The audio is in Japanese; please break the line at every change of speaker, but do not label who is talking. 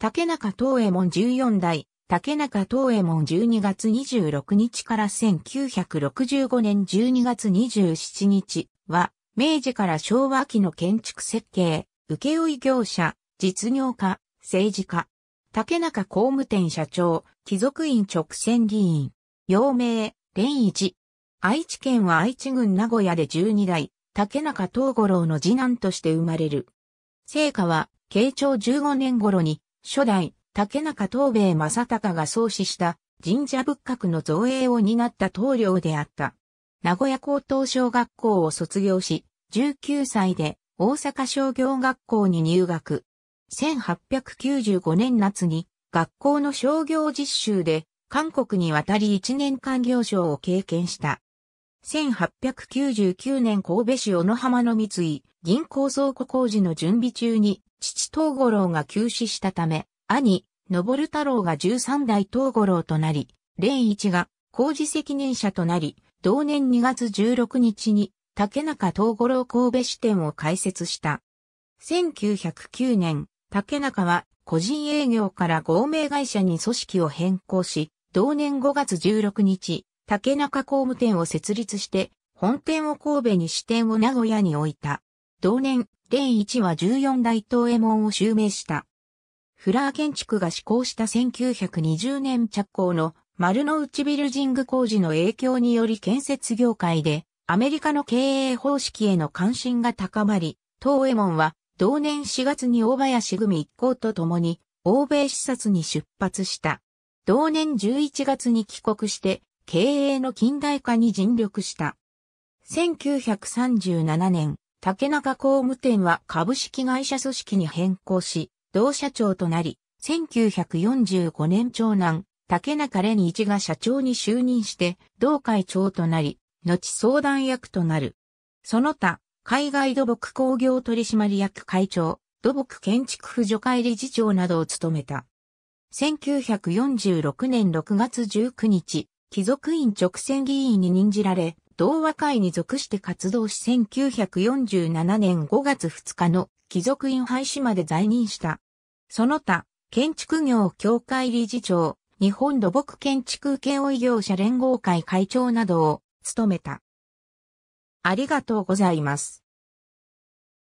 竹中東右衛門14代、竹中東右衛門12月26日から1965年12月27日は、明治から昭和期の建築設計、請負業者、実業家、政治家、竹中工務店社長、貴族院直選議員、陽明、連一。愛知県は愛知郡名古屋で12代、竹中東五郎の次男として生まれる。聖火は、慶長15年頃に初代、竹中東兵衛正隆が創始した神社仏閣の造営を担った棟梁であった。名古屋高等小学校を卒業し、19歳で大阪商業学校に入学。1895年夏に学校の商業実習で韓国に渡り1年間行商を経験した。1899年神戸市小野浜の三井、銀行倉庫工事の準備中に、父東五郎が急死したため、兄、昇太郎が13代東五郎となり、蓮一が工事責任者となり、同年2月16日に、竹中東五郎神戸支店を開設した。1909年、竹中は個人営業から合名会社に組織を変更し、同年5月16日、竹中工務店を設立して、本店を神戸に支店を名古屋に置いた。同年、連一は14代東右衛門を襲名した。フラー建築が施行した1920年着工の丸の内ビルジング工事の影響により建設業界でアメリカの経営方式への関心が高まり、東右衛門は同年4月に大林組一行と共に欧米視察に出発した。同年11月に帰国して経営の近代化に尽力した。1937年、竹中工務店は株式会社組織に変更し、同社長となり、1945年長男、竹中レニ一が社長に就任して、同会長となり、後相談役となる。その他、海外土木工業取締役会長、土木建築婦助会理事長などを務めた。1946年6月19日、貴族院直選議員に任じられ、同和会に属して活動し1947年5月2日の貴族院廃止まで在任した。その他、建築業協会理事長、日本土木建築請負業者連合会会長などを務めた。ありがとうございます。